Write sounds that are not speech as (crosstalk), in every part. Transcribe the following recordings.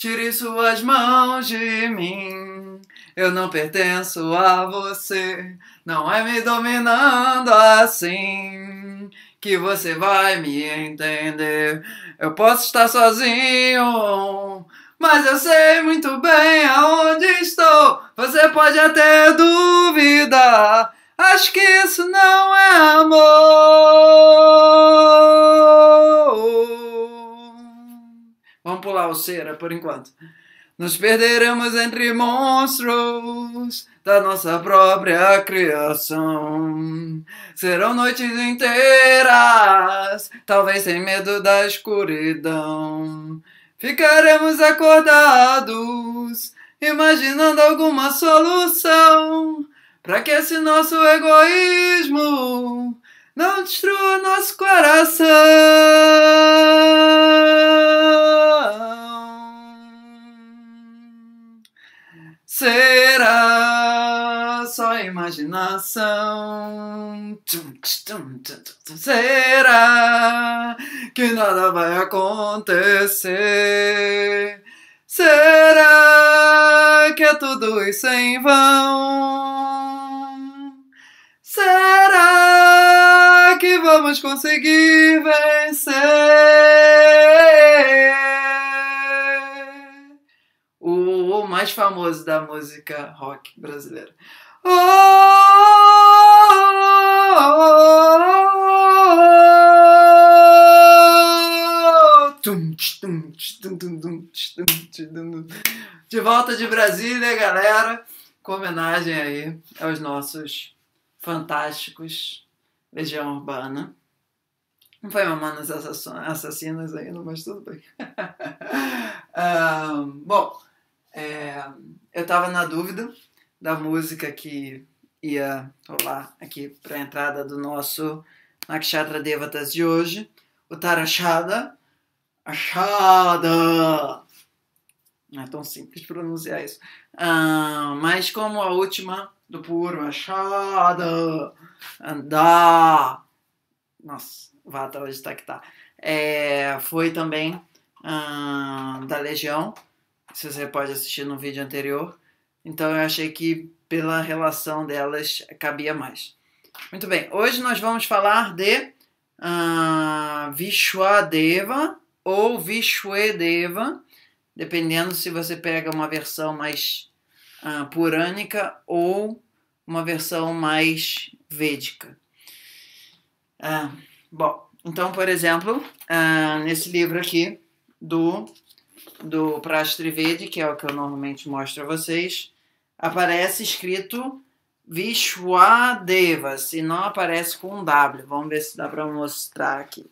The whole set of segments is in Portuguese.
Tire suas mãos de mim. Eu não pertenço a você. Não é me dominando assim que você vai me entender. Eu posso estar sozinho, mas eu sei muito bem aonde estou. Você pode até duvidar. Acho que isso não é amor. Vamos pular o cera por enquanto. Nos perderemos entre monstros da nossa própria criação. Serão noites inteiras, talvez sem medo da escuridão. Ficaremos acordados, imaginando alguma solução para que esse nosso egoísmo não destrua nosso coração. Será só imaginação? Será que nada vai acontecer? Será que é tudo isso em vão? Será que vamos conseguir vencer. O, mais famoso da música rock brasileira. Oh, de volta de Brasília, galera, com homenagem aí aos nossos fantásticos Legião Urbana. Não foi mamando nas Assassinas ainda, mas tudo bem. (laughs) bom, é, eu estava na dúvida da música que ia rolar aqui para a entrada do nosso Nakshatra Devatas de hoje, o Tarashada. Achada! Não é tão simples pronunciar isso. mas como a última do puro machado andar. Nossa, vá até onde está que tá. É, foi também hum, da Legião, se você pode assistir no vídeo anterior. Então eu achei que pela relação delas cabia mais. Muito bem, hoje nós vamos falar de uh, Vishwadeva ou Vishwedeva, dependendo se você pega uma versão mais uh, purânica ou uma versão mais védica. Uh, bom, então, por exemplo, uh, nesse livro aqui do, do Prastrivedi, que é o que eu normalmente mostro a vocês, aparece escrito Vishwadevas e não aparece com um W. Vamos ver se dá para mostrar aqui.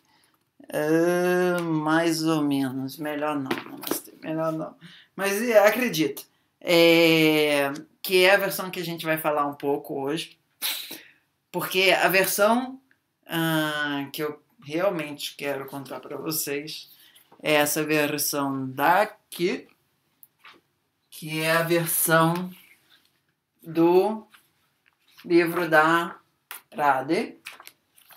Uh, mais ou menos. Melhor não, Melhor não. Mas é, acredita é, que é a versão que a gente vai falar um pouco hoje, porque a versão uh, que eu realmente quero contar para vocês é essa versão daqui, que é a versão do livro da Prade,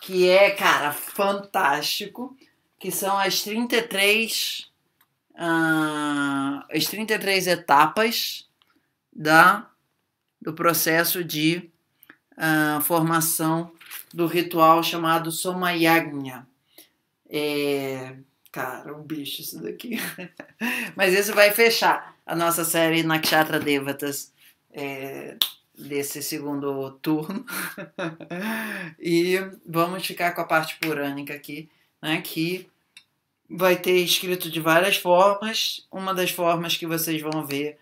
que é, cara, fantástico, que são as 33 ah, as 33 etapas da, do processo de ah, formação do ritual chamado Somayagna. É, cara, um bicho isso daqui. (laughs) Mas isso vai fechar a nossa série Nakshatra Devatas é, desse segundo turno. (laughs) e vamos ficar com a parte purânica aqui, né, que vai ter escrito de várias formas. Uma das formas que vocês vão ver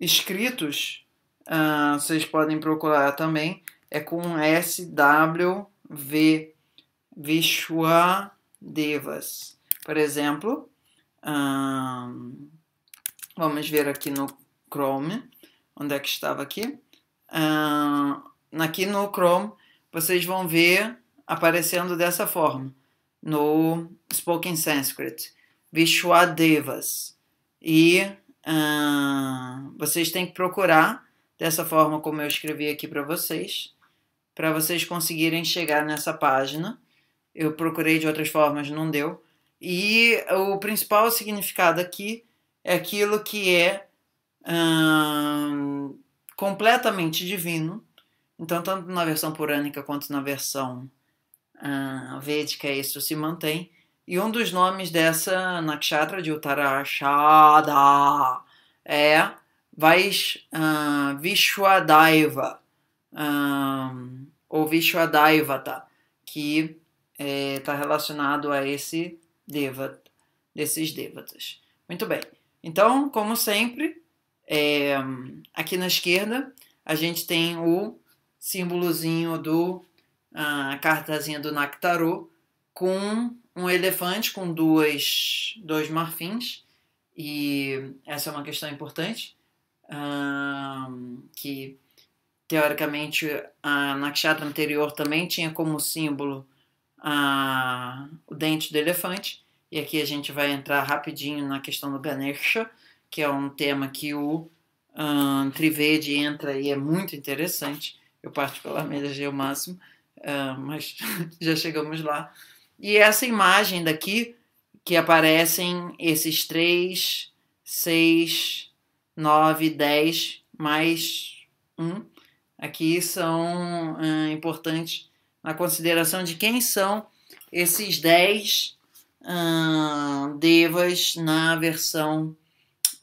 escritos, uh, vocês podem procurar também, é com SWV, Vishwa Devas. Por exemplo, ah, vamos ver aqui no Chrome, onde é que estava aqui. Um, ah, aqui no Chrome, vocês vão ver aparecendo dessa forma no Spoken Sanskrit, Vishwadevas. E uh, vocês têm que procurar dessa forma como eu escrevi aqui para vocês, para vocês conseguirem chegar nessa página. Eu procurei de outras formas, não deu. E o principal significado aqui é aquilo que é uh, completamente divino. Então, tanto na versão purânica quanto na versão uh, ah, védica, é isso se mantém. E um dos nomes dessa nakshatra de Uttarashada é Vais uh, Vishwadaiva, um, ah, ou Vishwadaivata, que está é, tá relacionado a esse devata, desses devatas. Muito bem. Então, como sempre, é, aqui na esquerda a gente tem o símbolozinho do a cartazinha do Naktaru com um elefante com duas, dois marfins, e essa é uma questão importante, um, que teoricamente a nakshatra anterior também tinha como símbolo a, o dente do elefante, e aqui a gente vai entrar rapidinho na questão do Ganesha, que é um tema que o um, Trivedi entra e é muito interessante, eu particularmente achei o máximo. Ah, mas (laughs) já chegamos lá. E essa imagem daqui, que aparecem esses 3, 6, 9, 10, mais 1, aqui são uh, importantes na consideração de quem são esses 10 uh, ah, devas na versão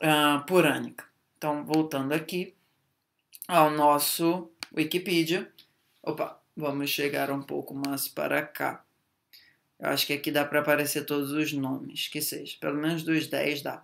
uh, purânica. Então, voltando aqui ao nosso Wikipedia. Opa, Vamos chegar um pouco mais para cá. Eu acho que aqui dá para aparecer todos os nomes, que seja. Pelo menos dos 10 dá.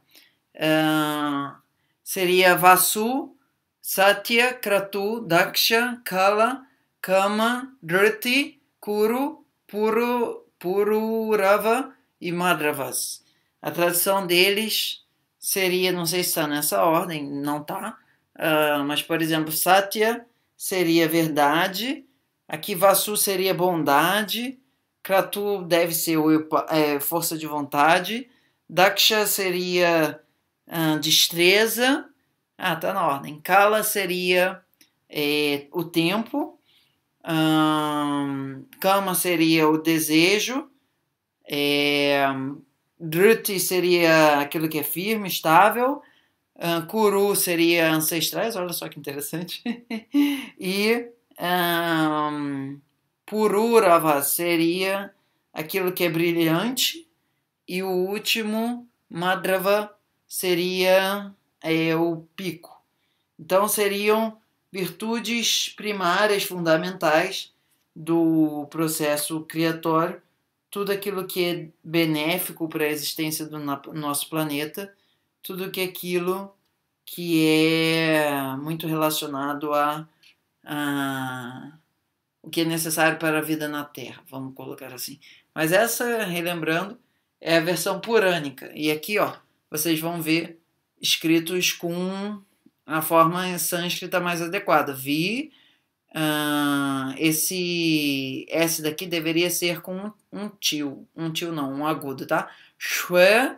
Uh, seria Vasu, Satya, Kratu, Daksha, Kala, Kama, druti Kuru, Puru, Pururava e Madravas. A tradução deles seria, não sei se está nessa ordem, não está, uh, mas por exemplo, Satya seria verdade, Aqui Vasu seria bondade, Kratu deve ser é, força de vontade, Daksha seria hum, destreza, ah, tá na ordem. Kala seria é, o tempo, hum, Kama seria o desejo, é, Druti seria aquilo que é firme, estável, ah, Kuru seria ancestrais, olha só que interessante, (laughs) e seria aquilo que é brilhante e o último, Madrava, seria é, o pico. Então seriam virtudes primárias, fundamentais do processo criatório, tudo aquilo que é benéfico para a existência do nosso planeta, tudo que é aquilo que é muito relacionado a, a o que é necessário para a vida na Terra, vamos colocar assim. Mas essa, relembrando, é a versão purânica. E aqui, ó, vocês vão ver escritos com a forma sânscrita mais adequada. Vi, uh, esse S daqui deveria ser com um tio, um tio não, um agudo, tá? Shwe,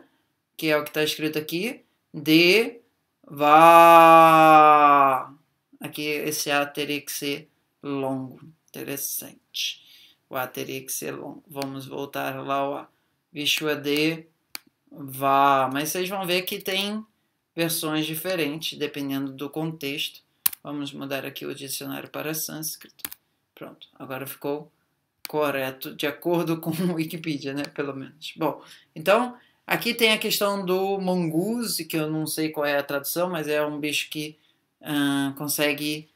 que é o que está escrito aqui, de va. Aqui esse A teria que ser longo. Interessante. O A teria que ser longo. Vamos voltar lá bicho A. Vishwade vá. Mas vocês vão ver que tem versões diferentes, dependendo do contexto. Vamos mudar aqui o dicionário para sânscrito. Pronto, agora ficou correto, de acordo com o (laughs) Wikipedia, né? Pelo menos. Bom, então, aqui tem a questão do mongoose, que eu não sei qual é a tradução, mas é um bicho que consegue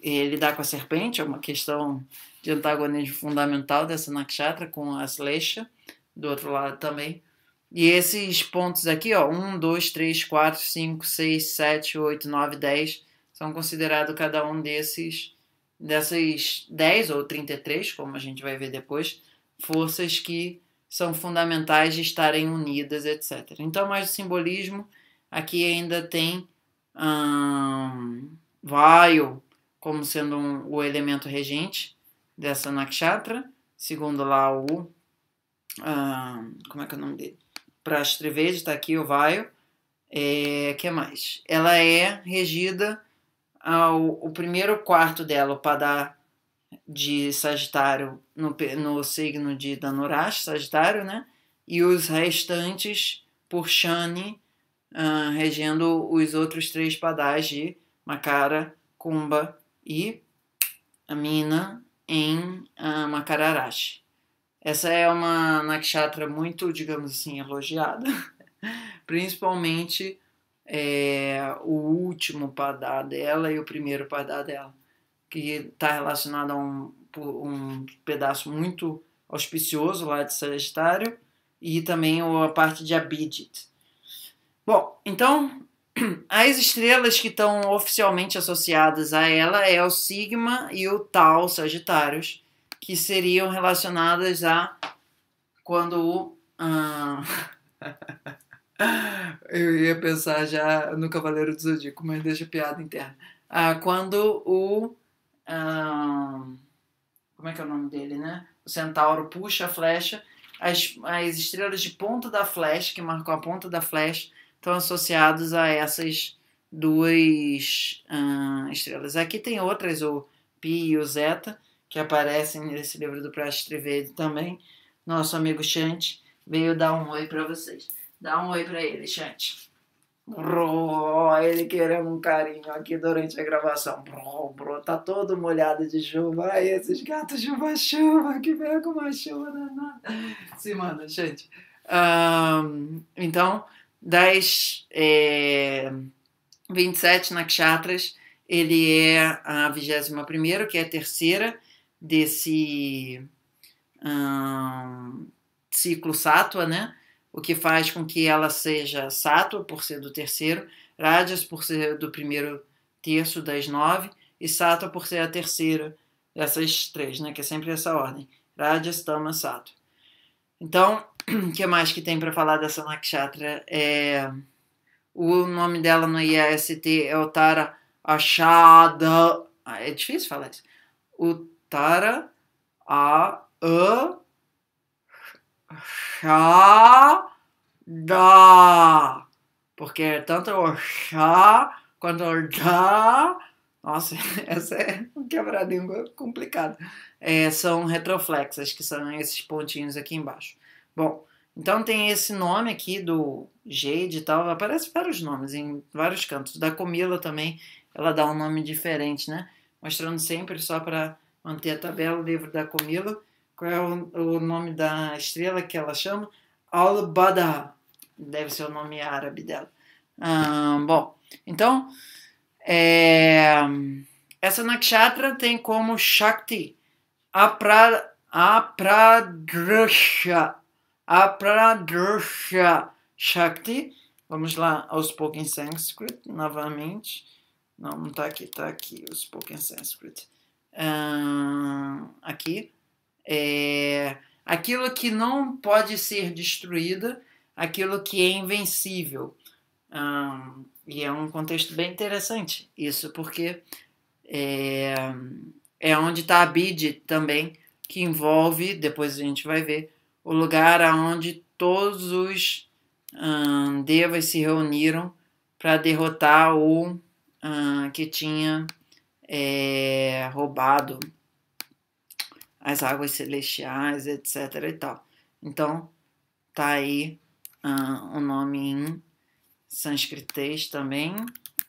e lidar com a serpente, é uma questão de antagonismo fundamental dessa nakshatra com a Slesha, do outro lado também. E esses pontos aqui, ó, 1, 2, 3, 4, 5, 6, 7, 8, 9, 10, são considerados cada um desses, dessas 10 ou 33, como a gente vai ver depois, forças que são fundamentais de estarem unidas, etc. Então, mais o simbolismo, aqui ainda tem um, vile, como sendo um, o elemento regente dessa nakshatra, segundo lá o. como é que é o nome dele? Prashtriveja, está aqui o Vaio. É, que mais? Ela é regida ao o primeiro quarto dela, o Padá de Sagitário, no, no signo de Danurash, Sagitário, né? E os restantes por Shani, regendo os outros três Padás de Makara, Kumba e a mina em uh, ah, Makararashi. Essa é uma nakshatra muito, digamos assim, elogiada, (laughs) principalmente é, o último padá dela e o primeiro padá dela, que está relacionado a um, um pedaço muito auspicioso lá de Sagitário e também a parte de Abidit. Bom, então as estrelas que estão oficialmente associadas a ela é o Sigma e o Tau Sagitários, que seriam relacionadas a quando o. Ah, (laughs) eu ia pensar já no Cavaleiro do Zodíaco, mas deixa piada interna. Ah, quando o. Ah, como é que é o nome dele, né? O centauro puxa a flecha, as, as estrelas de ponta da flecha, que marcam a ponta da flecha, estão associados a essas duas ah, estrelas. Aqui tem outras, o Pi e o Zeta, que aparecem nesse livro do Praxe Trivedi também. Nosso amigo Chante veio dar um oi para vocês. Dá um oi para ele, Chante. ele querendo um carinho aqui durante a gravação. Bro, bro, tá todo molhado de chuva. Ai, esses gatos chuva-chuva que pegam uma chuva danada. Sim, mano, gente. Um, então, das é, 27 nakshatras, ele é a 21 que é a terceira desse ciclo sátua, né? O que faz com que ela seja sátua, por ser do terceiro, Rajas, por ser do primeiro terço das nove, e Sattva, por ser a terceira dessas três, né? Que é sempre essa ordem. Rajas, Tama, Sattva. Então, o (clears throat) que mais que tem para falar dessa nakshatra? É, o nome dela no IAST é Otara Achada. Ah, é difícil falar isso. Utara A A Chada. Porque é tanto o chá quanto o da. Nossa, (laughs) essa é um quebradinho complicado. É, são retroflexas, que são esses pontinhos aqui embaixo. Bom, então tem esse nome aqui do Jade e tal, aparece vários nomes em vários cantos. Da Comila também, ela dá um nome diferente, né? Mostrando sempre só para manter a tabela o livro da Comila. Qual é o, o nome da estrela que ela chama? Al-Bada. Deve ser o nome árabe dela. bom, então, é, essa nakshatra tem como Shakti, a Apragrasha, a Apradursha Shakti. Vamos lá ao Spoken Sanskrit novamente. Não, não está aqui, está aqui o Spoken Sanskrit. Um, ah, aqui. É, aquilo que não pode ser destruída, aquilo que é invencível. Ah, e é um contexto bem interessante isso, porque é, é onde está a BID também, que envolve, depois a gente vai ver, o lugar aonde todos os um, devas se reuniram para derrotar o um, que tinha é, roubado as águas celestiais, etc. e tal. Então, tá aí um, o nome em sânscritês também,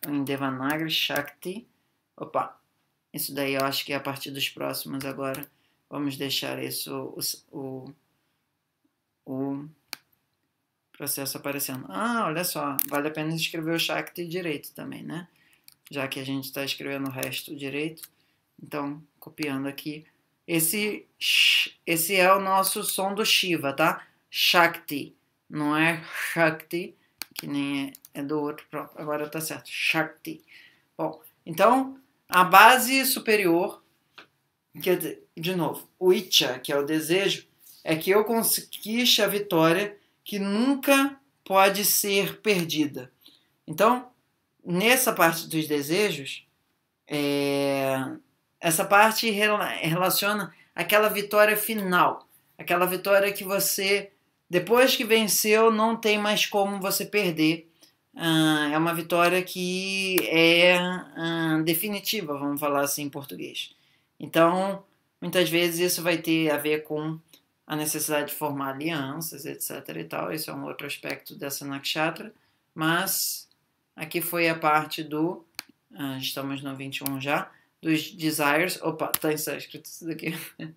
em devanagri Shakti. Opa, isso daí eu acho que é a partir dos próximos agora vamos deixar isso, o, o o processo aparecendo. Ah, olha só, vale a pena escrever o Shakti direito também, né? Já que a gente está escrevendo o resto direito. Então, copiando aqui. Esse, esse é o nosso som do Shiva, tá? Shakti. Não é Shakti, que nem é, é do outro Pronto, Agora tá certo. Shakti. Bom, então, a base superior, que dizer, de novo, o Icha, que é o desejo, é que eu conquiste a vitória que nunca pode ser perdida. Então, nessa parte dos desejos, é, essa parte relaciona aquela vitória final, aquela vitória que você, depois que venceu, não tem mais como você perder. Ah, é uma vitória que é ah, definitiva, vamos falar assim em português. Então, muitas vezes isso vai ter a ver com a necessidade de formar alianças, etc. e tal. Esse é um outro aspecto dessa nakshatra, mas aqui foi a parte do. Ah, estamos no 21 já. Dos desires. Opa, está em sânscrito isso daqui. (laughs)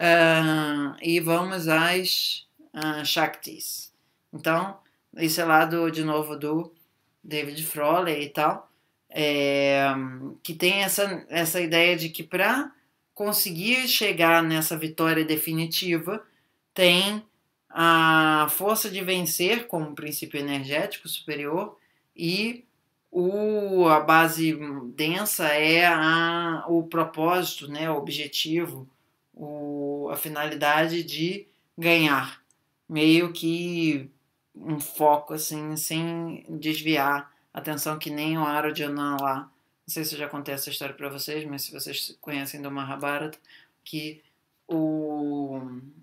ah, e vamos às ah, Shaktis. Então, isso é lá do, de novo do David Frolley e tal, é, que tem essa, essa ideia de que para conseguir chegar nessa vitória definitiva tem a força de vencer como princípio energético superior e o, a base densa é a, o propósito, né, o objetivo, o, a finalidade de ganhar, meio que um foco assim, sem desviar a atenção que nem o Aro de lá não sei se eu já contei essa história para vocês, mas se vocês conhecem do Mahabharata, que o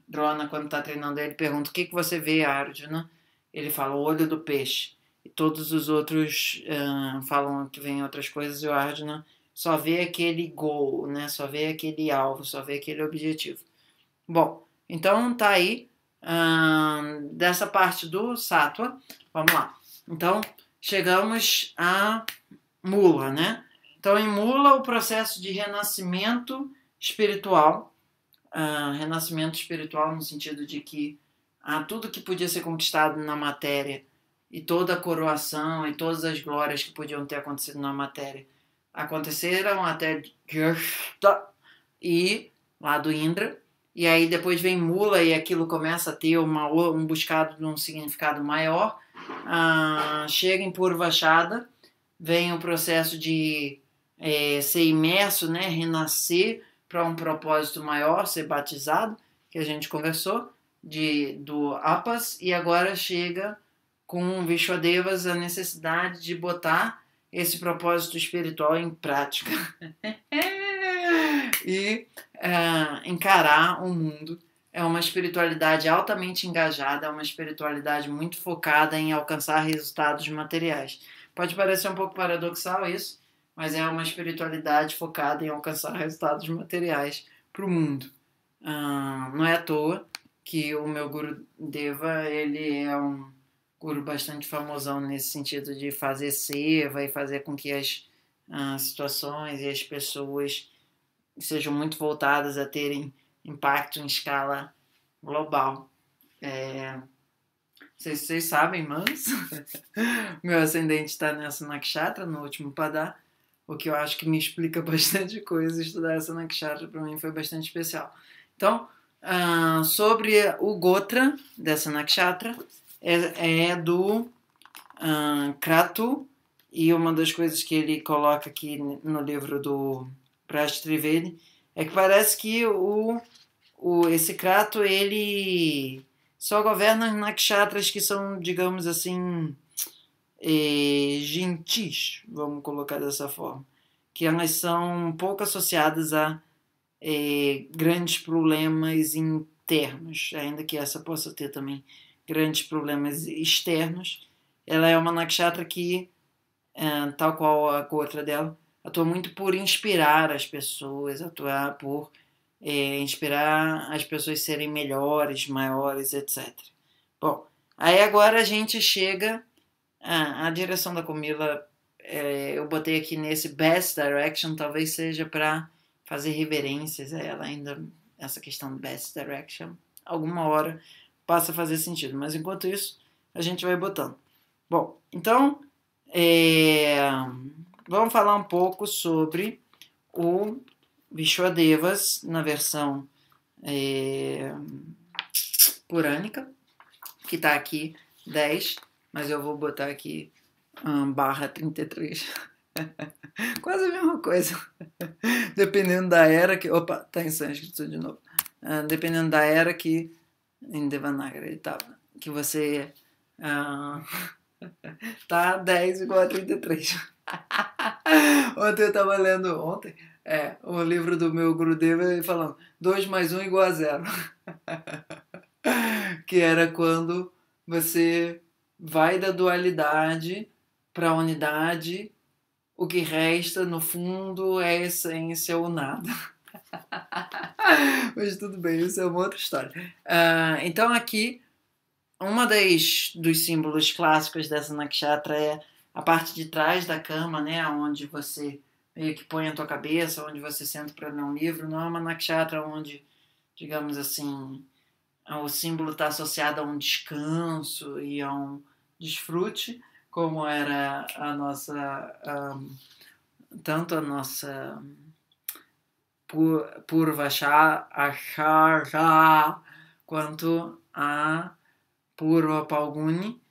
Drona, quando está treinando ele, pergunta o que, que você vê, Arjuna? Ele fala o olho do peixe. E todos os outros uh, falam que vem outras coisas e o Arjuna só vê aquele gol, né? só vê aquele alvo, só vê aquele objetivo. Bom, então tá aí uh, dessa parte do Sattva. Vamos lá. Então, chegamos a Mula, né? Então, emula o processo de renascimento espiritual, uh, renascimento espiritual no sentido de que ah, tudo que podia ser conquistado na matéria e toda a coroação e todas as glórias que podiam ter acontecido na matéria aconteceram até e lá do Indra e aí depois vem Mula e aquilo começa a ter uma, um buscado de um significado maior ah, chega em Purvachada vem o processo de é, ser imerso, né, renascer para um propósito maior, ser batizado, que a gente conversou, de, do APAS, e agora chega com o Vishwadevas a necessidade de botar esse propósito espiritual em prática (laughs) e uh, encarar o mundo. É uma espiritualidade altamente engajada, é uma espiritualidade muito focada em alcançar resultados materiais. Pode parecer um pouco paradoxal isso, mas é uma espiritualidade focada em alcançar resultados materiais para o mundo. Ah, não é à toa que o meu guru Deva ele é um guru bastante famosão nesse sentido de fazer seva e fazer com que as ah, situações e as pessoas sejam muito voltadas a terem impacto em escala global. É, vocês, vocês sabem, mas (laughs) meu ascendente está nessa nakshatra, no último padá, o que eu acho que me explica (laughs) bastante coisa. Estudar essa Nakshatra para mim foi bastante especial. Então, uh, sobre o Gotra dessa Nakshatra, é, é do uh, Kratu, e uma das coisas que ele coloca aqui no livro do Prash é que parece que o, o, esse Kratu ele só governa nakshatras que são, digamos assim, gentis, vamos colocar dessa forma, que elas são um pouco associadas a eh, grandes problemas internos, ainda que essa possa ter também grandes problemas externos. Ela é uma nakshatra que, eh, tal qual a outra dela, atua muito por inspirar as pessoas, atuar por é, inspirar as pessoas serem melhores, maiores, etc. Bom, aí agora a gente chega ah, a direção da Comila, é, eu botei aqui nesse Best Direction, talvez seja para fazer reverências a ela ainda, essa questão Best Direction. Alguma hora passa a fazer sentido, mas enquanto isso, a gente vai botando. Bom, então, é, vamos falar um pouco sobre o Vishwadevas na versão é, purânica, que está aqui 10 mas eu vou botar aqui um, barra 33. (laughs) Quase a mesma coisa. (laughs) Dependendo da era que. Opa, tá em sânscrito de novo. Uh, dependendo da era que. Em Devanagra ele tava. Que você. Uh, (laughs) tá 10 igual a 33. ontem eu tava lendo. Ontem. É, o livro do meu Gurudeva falando 2 mais 1 um igual a 0. que era quando você vai da dualidade para a unidade. O que resta, no fundo, é a essência ou nada. (laughs) Mas tudo bem, isso é uma outra história. Uh, então, aqui, uma das dos símbolos clássicos dessa nakshatra é a parte de trás da cama, né, onde você meio que põe a tua cabeça, onde você senta para ler um livro. Não é uma nakshatra onde, digamos assim, o símbolo está associado a um descanso e a um desfrute, como era a nossa, um, tanto a nossa Purva Achara, quanto a Purva Palguni,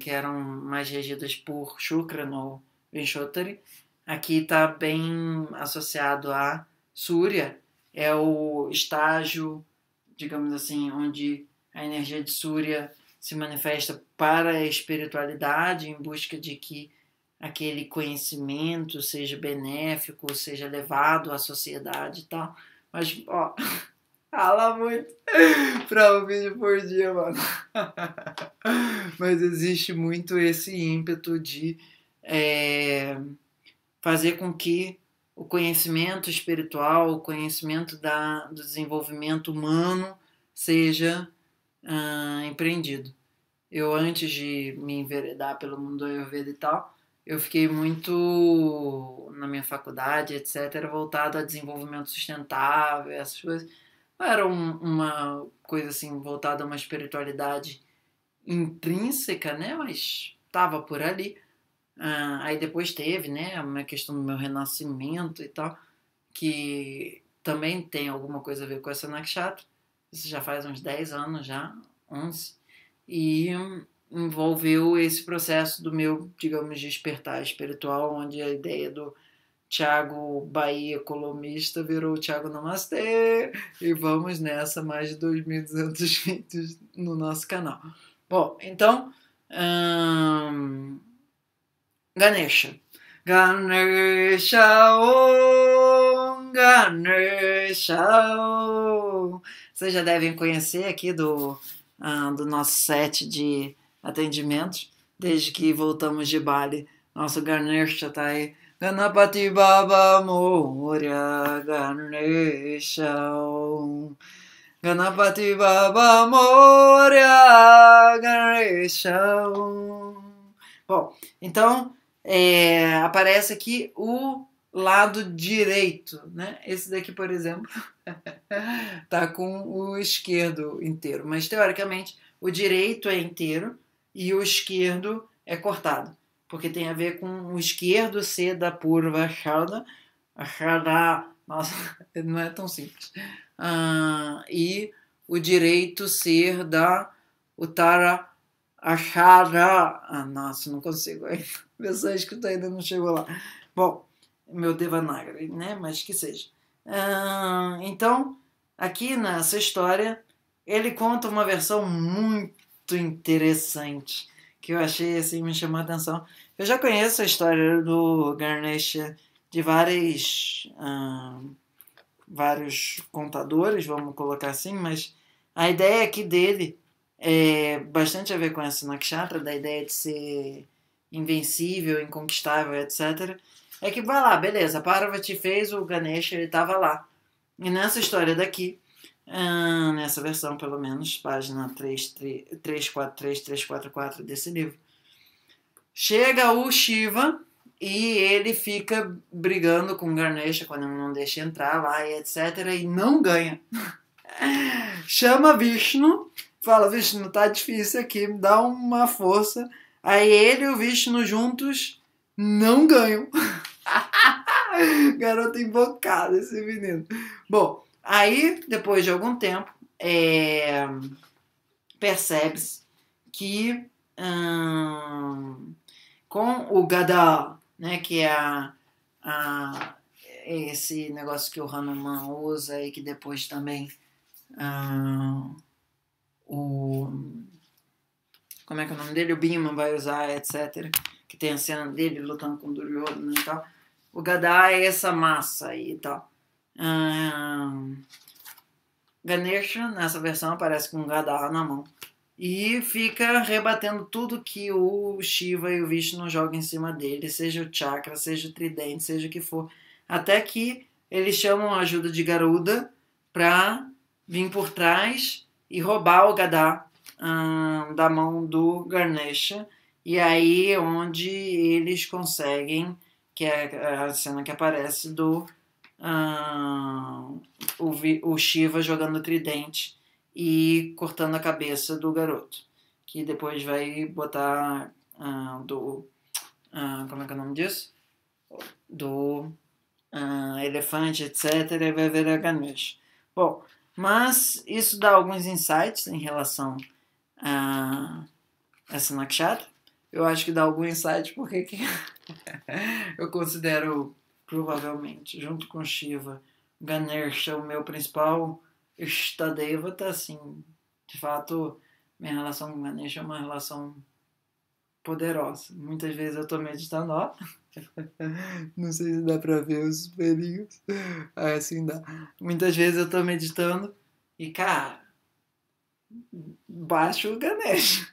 que eram mais regidas por Shukran ou Vinshotari. Aqui está bem associado a Surya, é o estágio, digamos assim, onde a energia de Surya se manifesta para a espiritualidade em busca de que aquele conhecimento seja benéfico, seja levado à sociedade e tal. Mas, ó, (laughs) fala muito (laughs) para um vídeo por dia, mano. (laughs) Mas existe muito esse ímpeto de é, fazer com que o conhecimento espiritual, o conhecimento da, do desenvolvimento humano seja ah, empreendido eu antes de me enveredar pelo mundo Ayurveda e tal, eu fiquei muito na minha faculdade, etc., voltado a desenvolvimento sustentável, essas coisas. Era um, uma coisa assim, voltada a uma espiritualidade intrínseca, né? Mas estava por ali. Ah, aí depois teve, né, uma questão do meu renascimento e tal, que também tem alguma coisa a ver com essa Nakshatra. Isso já faz uns 10 anos já, 11 e envolveu esse processo do meu, digamos, despertar espiritual, onde a ideia do Tiago Bahia colomista virou Tiago Namastê e vamos nessa mais de 2.200 (laughs) vídeos no nosso canal. Bom, então, hum, Ganesha. Ganesha Om, Ganesha Om. Vocês já devem conhecer aqui do ah, do nosso set de atendimentos, desde que voltamos de Bali. Nosso Ganesha está aí. Ganapati Baba Moria Ganesha Ganapati Baba Moria Ganesha Bom, então é, aparece aqui o lado direito, né? Esse daqui, por exemplo, (laughs) tá com o esquerdo inteiro, mas teoricamente o direito é inteiro e o esquerdo é cortado, porque tem a ver com o esquerdo ser da purva achada, achada, nossa, (laughs) não é tão simples, ah, e o direito ser da utara achada, ah, nossa, não consigo, (laughs) a pessoa que ainda não chegou lá. Bom, meu Devanagari, né? Mas que seja. então, aqui nessa história, ele conta uma versão muito interessante que eu achei assim me chamou a atenção. Eu já conheço a história do Ganesha de vários vários contadores, vamos colocar assim, mas a ideia aqui dele é bastante a ver com essa nakshatra, da ideia de ser invencível, inconquistável, etc. É que vai lá, beleza, Parvati fez o Ganesha, ele estava lá. E nessa história daqui, nessa versão pelo menos, página 343, 344 desse livro, chega o Shiva e ele fica brigando com o Ganesha quando não deixa entrar lá e etc. e não ganha. (laughs) Chama Vishnu, fala: Vishnu, tá difícil aqui, dá uma força. Aí ele e o Vishnu juntos não ganham. (laughs) (laughs) Garota embocada esse menino. Bom, aí depois de algum tempo é, percebe-se que hum, com o Gadar, né, que é a, a, esse negócio que o Hanuman usa e que depois também hum, o como é que é o nome dele? O Bima vai usar, etc. Que tem a cena dele lutando com o Duryodhana e tal o Gadá é essa massa e tal. Um, ah, Ganesha, nessa versão, aparece com um Gadá na mão. E fica rebatendo tudo que o Shiva e o Vishnu jogam em cima dele, seja o chakra, seja o tridente, seja o que for. Até que eles chamam a ajuda de Garuda para vir por trás e roubar o Gadá um, ah, da mão do Ganesha. E aí é onde eles conseguem que é a cena que aparece do uh, o, o Shiva jogando tridente e cortando a cabeça do garoto, que depois vai botar uh, do uh, como é que é o nome disso? Do elefante, etc. E vai ver a Ganesh. Bom, mas isso dá alguns insights em relação a essa nakshatra eu acho que dá algum insight porque que (laughs) eu considero provavelmente, junto com Shiva, Ganesha é o meu principal tá assim, de fato, minha relação com Ganesha é uma relação poderosa. Muitas vezes eu tô meditando, ó, (laughs) não sei se dá pra ver os pelinhos, assim dá. Muitas vezes eu tô meditando e, cara, baixo o Ganesh.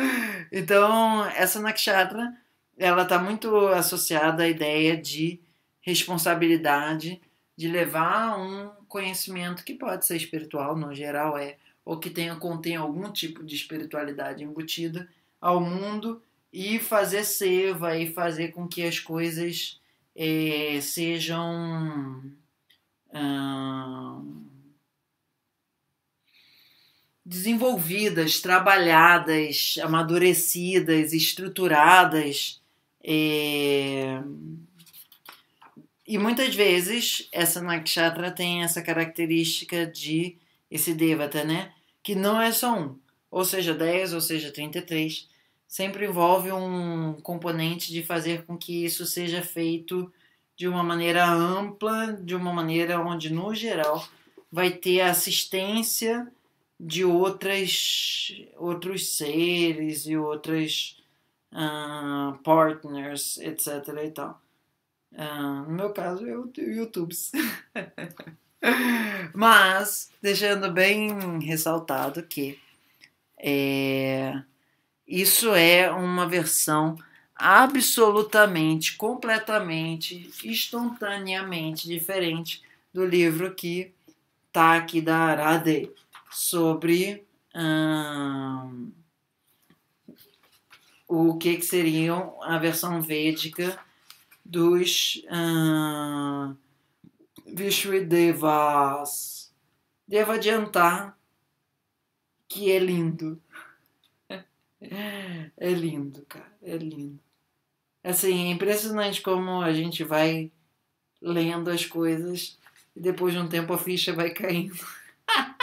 (laughs) então, essa nakshatra, ela está muito associada à ideia de responsabilidade, de levar um conhecimento que pode ser espiritual, no geral é, ou que tenha, contém algum tipo de espiritualidade embutida ao mundo e fazer seva e fazer com que as coisas eh, sejam hum, desenvolvidas, trabalhadas, amadurecidas, estruturadas. É... E muitas vezes essa nakshatra tem essa característica de esse devata, né? Que não é só um, ou seja, 10, ou seja, 33. Sempre envolve um componente de fazer com que isso seja feito de uma maneira ampla, de uma maneira onde, no geral, vai ter assistência de outras, outros seres e outras uh, partners, etc. E tal. Uh, no meu caso, eu YouTube (laughs) Mas, deixando bem ressaltado que é, isso é uma versão absolutamente, completamente, espontaneamente diferente do livro que está aqui da Arade sobre hum, o que, que seriam a versão védica dos hum, Vishwidevas. Devo adiantar que é lindo. É lindo, cara, é lindo. Assim, é impressionante como a gente vai lendo as coisas e depois de um tempo a ficha vai caindo. (laughs)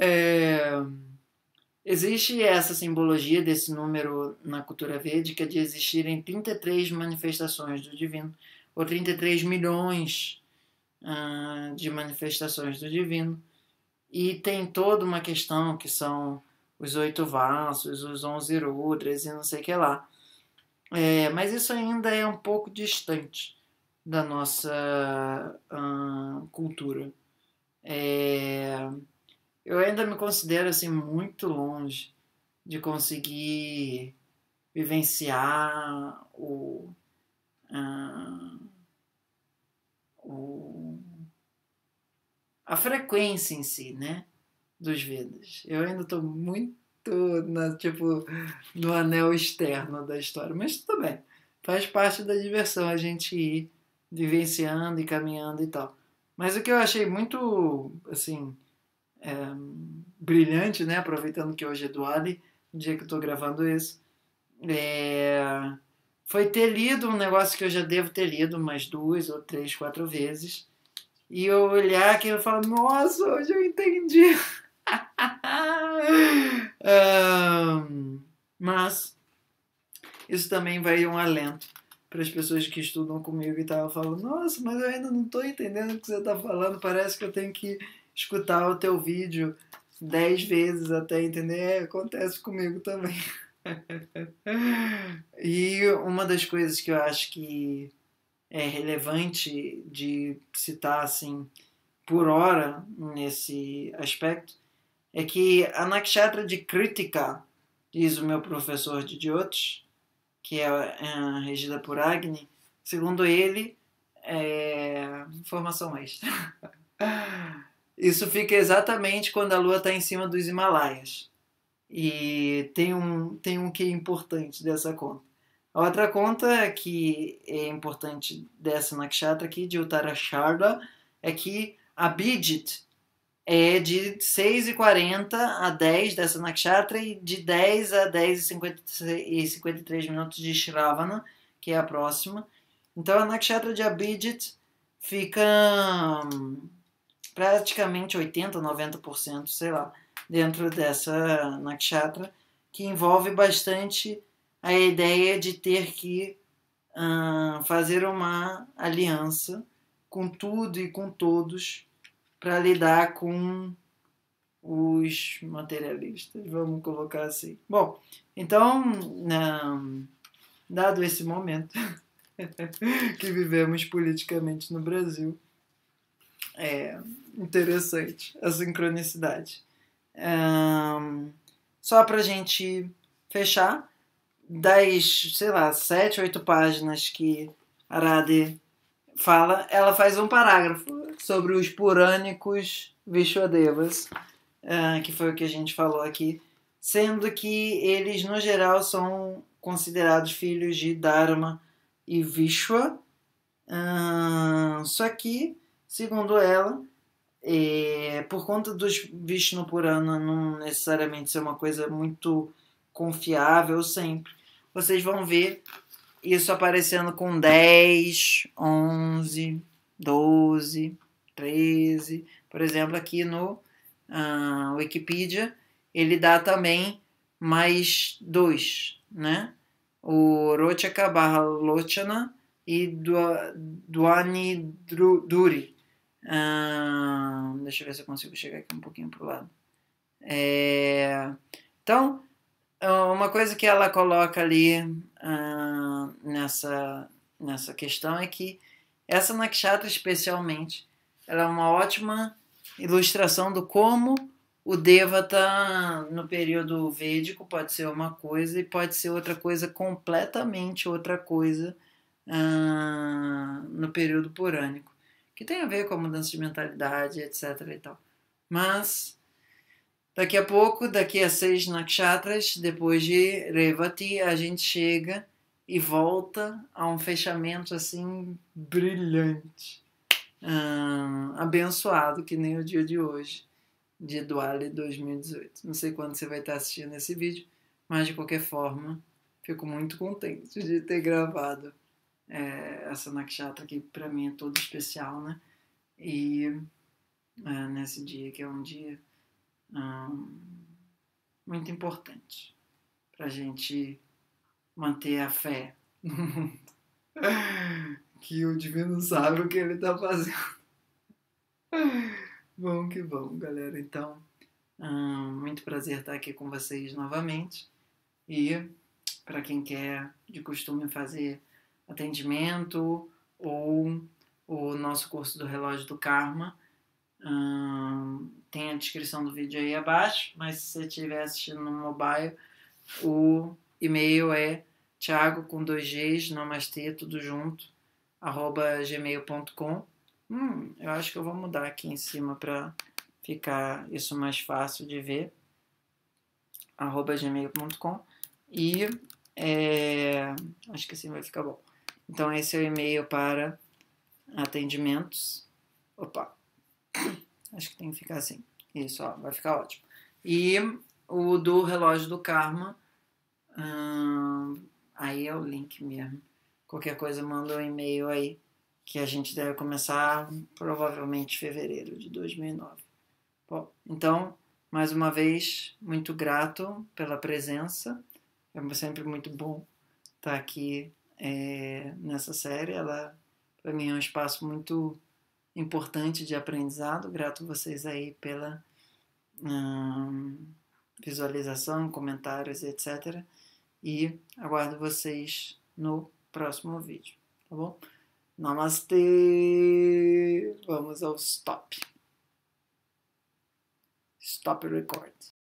é, existe essa simbologia desse número na cultura védica de existirem 33 manifestações do divino, ou 33 milhões uh, de manifestações do divino. E tem toda uma questão que são os oito vasos, os onze rudras e não sei o que lá. É, mas isso ainda é um pouco distante da nossa uh, cultura. É, eu ainda me considero assim muito longe de conseguir vivenciar o, ah, o a frequência em si, né, dos Vedas. Eu ainda estou muito na, tipo no anel externo da história, mas tudo bem. Faz parte da diversão a gente ir vivenciando e caminhando e tal. Mas o que eu achei muito assim é, brilhante, né? Aproveitando que hoje é do Ali, no dia que eu estou gravando isso. É, foi ter lido um negócio que eu já devo ter lido umas duas ou três, quatro vezes. E eu olhar que e falar, nossa, hoje eu entendi. um, (laughs) mas isso também vai um alento para as pessoas que estudam comigo e tal, falo, nossa, mas eu ainda não estou entendendo o que você está falando, parece que eu tenho que escutar o teu vídeo dez vezes até entender. É, acontece comigo também. (laughs) e uma das coisas que eu acho que é relevante de citar assim por hora nesse aspecto é que a nakshatra de crítica, diz o meu professor de idiotas que é, é regida por Agni, segundo ele, é informação extra. (laughs) Isso fica exatamente quando a Lua está em cima dos Himalaias. E tem um, tem um que é importante dessa conta. A outra conta que é importante dessa nakshatra aqui, de Uttara é que a Bidit é de 6h40 a 10 dessa nakshatra e de 10 a 10h53 minutos de Shravana, que é a próxima. Então a nakshatra de Abhijit fica hum, praticamente 80, 90%, sei lá, dentro dessa nakshatra, que envolve bastante a ideia de ter que ah, fazer uma aliança com tudo e com todos para lidar com os materialistas, vamos colocar assim. Bom, então, dado esse momento (laughs) que vivemos politicamente no Brasil, é interessante a sincronicidade. Um, só para gente fechar, das, sei lá, sete, oito páginas que Arade fala, ela faz um parágrafo sobre os purânicos Vishwadevas, uh, que foi o que a gente falou aqui, sendo que eles, no geral, são considerados filhos de Dharma e Vishwa. Uh, só que Segundo ela, é, por conta dos Vishnu Purana não necessariamente ser uma coisa muito confiável sempre, vocês vão ver isso aparecendo com 10, 11, 12, 13. Por exemplo, aqui no uh, Wikipedia, ele dá também mais dois, né? O Rochaka barra Lochana e Dwani Duri deixa eu ver se eu consigo chegar aqui um pouquinho para o lado. É, então, é uma coisa que ela coloca ali nessa, nessa questão é que essa nakshatra, especialmente, ela é uma ótima ilustração do como o devata no período védico pode ser uma coisa e pode ser outra coisa, completamente outra coisa no período purânico que tem a ver com a mudança de mentalidade, etc. E tal. Mas, daqui a pouco, daqui a seis nakshatras, depois de Revati, a gente chega e volta a um fechamento assim brilhante, ah, abençoado, que nem o dia de hoje, de Eduardo 2018. Não sei quando você vai estar assistindo esse vídeo, mas de qualquer forma, fico muito contente de ter gravado é, essa nakshatra que para mim é todo especial, né? E é, nesse dia que é um dia muito importante para a gente manter a fé (laughs) que o divino sabe o que ele está fazendo. (laughs) Bom que bom, galera. Então, muito prazer estar aqui com vocês novamente. E para quem quer de costume fazer atendimento ou o nosso curso do relógio do karma. Hum, tem a descrição do vídeo aí abaixo, mas se você estiver assistindo no mobile, o e-mail é Thiago com dois Gs, namastê, tudo junto, arroba gmail.com. Hum, eu acho que eu vou mudar aqui em cima para ficar isso mais fácil de ver. arroba gmail.com e é, acho que assim vai ficar bom. Então, esse é o e-mail para atendimentos. Opa, acho que tem que ficar assim. Isso, ó, vai ficar ótimo. E o do relógio do karma. Hum, aí é o link mesmo. Qualquer coisa, manda um e-mail aí. Que a gente deve começar provavelmente em fevereiro de 2009. Bom, então, mais uma vez, muito grato pela presença. É sempre muito bom estar aqui é, nessa série. Ela, para mim, é um espaço muito importante de aprendizado. Grato a vocês aí pela hum, visualização, comentários, etc. E aguardo vocês no próximo vídeo, tá bom? Namastê! Vamos ao stop. Stop record.